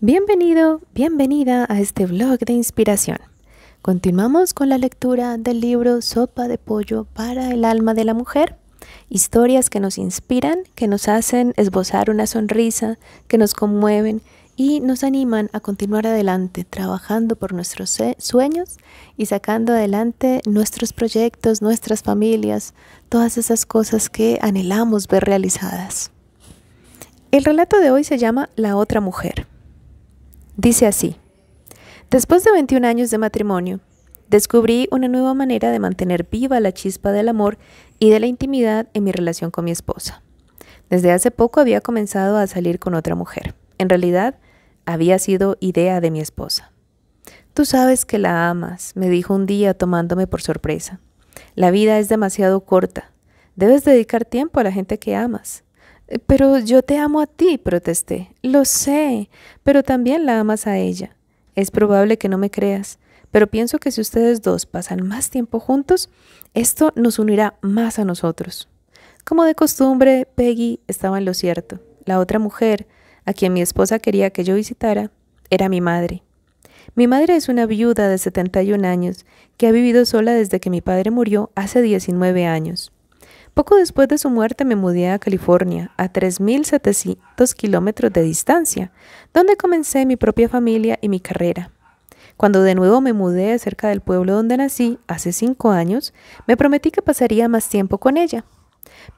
Bienvenido, bienvenida a este blog de inspiración. Continuamos con la lectura del libro Sopa de Pollo para el Alma de la Mujer. Historias que nos inspiran, que nos hacen esbozar una sonrisa, que nos conmueven y nos animan a continuar adelante trabajando por nuestros sueños y sacando adelante nuestros proyectos, nuestras familias, todas esas cosas que anhelamos ver realizadas. El relato de hoy se llama La otra mujer. Dice así, después de 21 años de matrimonio, descubrí una nueva manera de mantener viva la chispa del amor y de la intimidad en mi relación con mi esposa. Desde hace poco había comenzado a salir con otra mujer. En realidad, había sido idea de mi esposa. Tú sabes que la amas, me dijo un día tomándome por sorpresa. La vida es demasiado corta. Debes dedicar tiempo a la gente que amas. Pero yo te amo a ti, protesté. Lo sé, pero también la amas a ella. Es probable que no me creas, pero pienso que si ustedes dos pasan más tiempo juntos, esto nos unirá más a nosotros. Como de costumbre, Peggy estaba en lo cierto. La otra mujer, a quien mi esposa quería que yo visitara, era mi madre. Mi madre es una viuda de 71 años que ha vivido sola desde que mi padre murió hace 19 años. Poco después de su muerte me mudé a California, a 3.700 kilómetros de distancia, donde comencé mi propia familia y mi carrera. Cuando de nuevo me mudé cerca del pueblo donde nací, hace cinco años, me prometí que pasaría más tiempo con ella.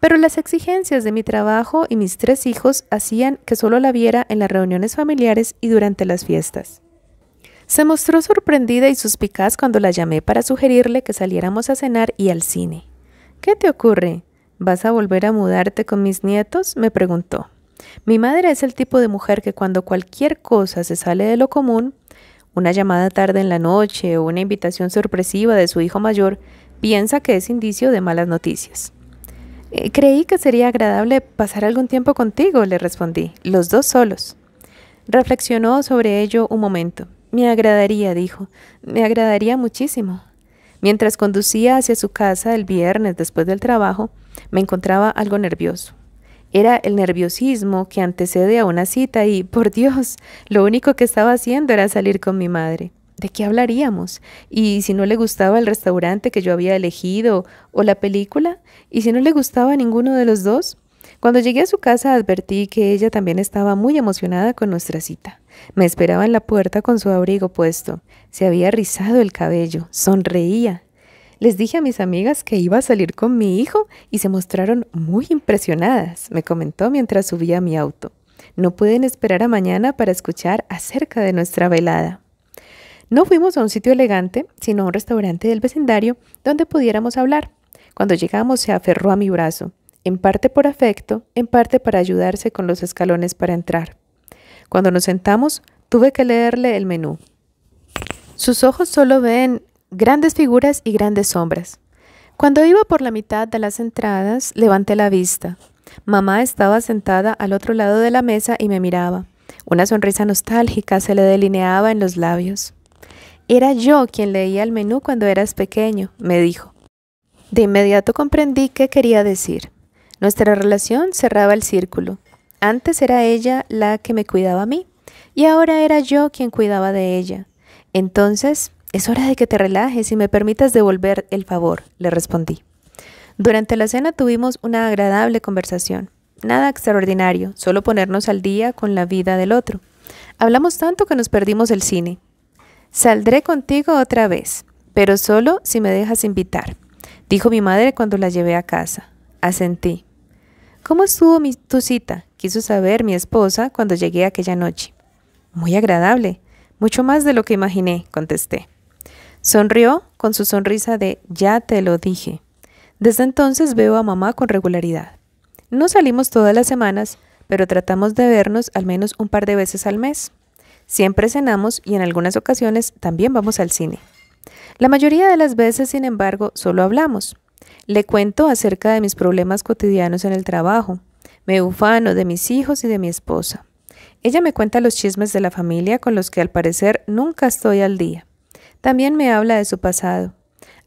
Pero las exigencias de mi trabajo y mis tres hijos hacían que solo la viera en las reuniones familiares y durante las fiestas. Se mostró sorprendida y suspicaz cuando la llamé para sugerirle que saliéramos a cenar y al cine. ¿Qué te ocurre? ¿Vas a volver a mudarte con mis nietos? me preguntó. Mi madre es el tipo de mujer que cuando cualquier cosa se sale de lo común, una llamada tarde en la noche o una invitación sorpresiva de su hijo mayor, piensa que es indicio de malas noticias. Eh, creí que sería agradable pasar algún tiempo contigo, le respondí, los dos solos. Reflexionó sobre ello un momento. Me agradaría, dijo, me agradaría muchísimo. Mientras conducía hacia su casa el viernes después del trabajo, me encontraba algo nervioso. Era el nerviosismo que antecede a una cita y, por Dios, lo único que estaba haciendo era salir con mi madre. ¿De qué hablaríamos? ¿Y si no le gustaba el restaurante que yo había elegido o la película? ¿Y si no le gustaba ninguno de los dos? Cuando llegué a su casa advertí que ella también estaba muy emocionada con nuestra cita. Me esperaba en la puerta con su abrigo puesto. Se había rizado el cabello, sonreía. Les dije a mis amigas que iba a salir con mi hijo y se mostraron muy impresionadas, me comentó mientras subía a mi auto. No pueden esperar a mañana para escuchar acerca de nuestra velada. No fuimos a un sitio elegante, sino a un restaurante del vecindario donde pudiéramos hablar. Cuando llegamos se aferró a mi brazo en parte por afecto, en parte para ayudarse con los escalones para entrar. Cuando nos sentamos, tuve que leerle el menú. Sus ojos solo ven grandes figuras y grandes sombras. Cuando iba por la mitad de las entradas, levanté la vista. Mamá estaba sentada al otro lado de la mesa y me miraba. Una sonrisa nostálgica se le delineaba en los labios. Era yo quien leía el menú cuando eras pequeño, me dijo. De inmediato comprendí qué quería decir. Nuestra relación cerraba el círculo. Antes era ella la que me cuidaba a mí y ahora era yo quien cuidaba de ella. Entonces, es hora de que te relajes y me permitas devolver el favor, le respondí. Durante la cena tuvimos una agradable conversación. Nada extraordinario, solo ponernos al día con la vida del otro. Hablamos tanto que nos perdimos el cine. Saldré contigo otra vez, pero solo si me dejas invitar, dijo mi madre cuando la llevé a casa. Asentí. ¿Cómo estuvo mi, tu cita? quiso saber mi esposa cuando llegué aquella noche. Muy agradable, mucho más de lo que imaginé, contesté. Sonrió con su sonrisa de ya te lo dije. Desde entonces veo a mamá con regularidad. No salimos todas las semanas, pero tratamos de vernos al menos un par de veces al mes. Siempre cenamos y en algunas ocasiones también vamos al cine. La mayoría de las veces, sin embargo, solo hablamos. Le cuento acerca de mis problemas cotidianos en el trabajo. Me ufano de mis hijos y de mi esposa. Ella me cuenta los chismes de la familia con los que al parecer nunca estoy al día. También me habla de su pasado.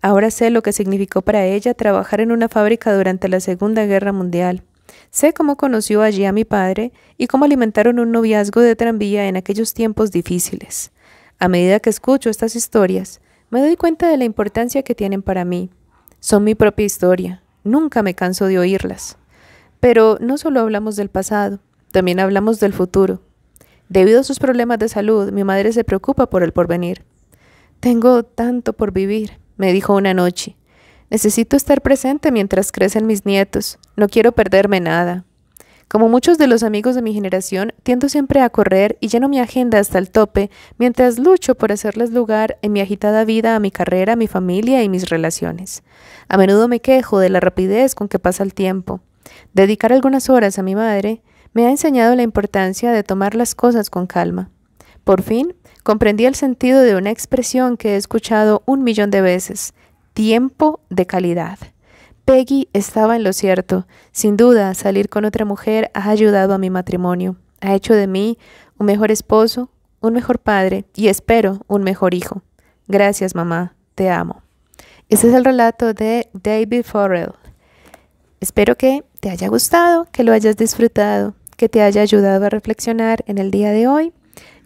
Ahora sé lo que significó para ella trabajar en una fábrica durante la Segunda Guerra Mundial. Sé cómo conoció allí a mi padre y cómo alimentaron un noviazgo de tranvía en aquellos tiempos difíciles. A medida que escucho estas historias, me doy cuenta de la importancia que tienen para mí, son mi propia historia. Nunca me canso de oírlas. Pero no solo hablamos del pasado, también hablamos del futuro. Debido a sus problemas de salud, mi madre se preocupa por el porvenir. Tengo tanto por vivir, me dijo una noche. Necesito estar presente mientras crecen mis nietos. No quiero perderme nada. Como muchos de los amigos de mi generación, tiendo siempre a correr y lleno mi agenda hasta el tope, mientras lucho por hacerles lugar en mi agitada vida a mi carrera, mi familia y mis relaciones. A menudo me quejo de la rapidez con que pasa el tiempo. Dedicar algunas horas a mi madre me ha enseñado la importancia de tomar las cosas con calma. Por fin, comprendí el sentido de una expresión que he escuchado un millón de veces, tiempo de calidad. Peggy estaba en lo cierto. Sin duda, salir con otra mujer ha ayudado a mi matrimonio. Ha hecho de mí un mejor esposo, un mejor padre y espero un mejor hijo. Gracias, mamá. Te amo. Este es el relato de David Forrell. Espero que te haya gustado, que lo hayas disfrutado, que te haya ayudado a reflexionar en el día de hoy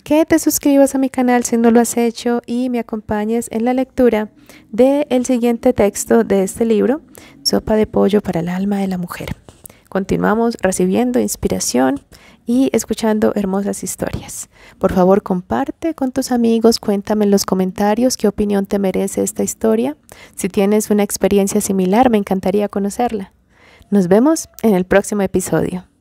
que te suscribas a mi canal si no lo has hecho y me acompañes en la lectura del el siguiente texto de este libro, Sopa de Pollo para el Alma de la Mujer. Continuamos recibiendo inspiración y escuchando hermosas historias. Por favor, comparte con tus amigos, cuéntame en los comentarios qué opinión te merece esta historia. Si tienes una experiencia similar, me encantaría conocerla. Nos vemos en el próximo episodio.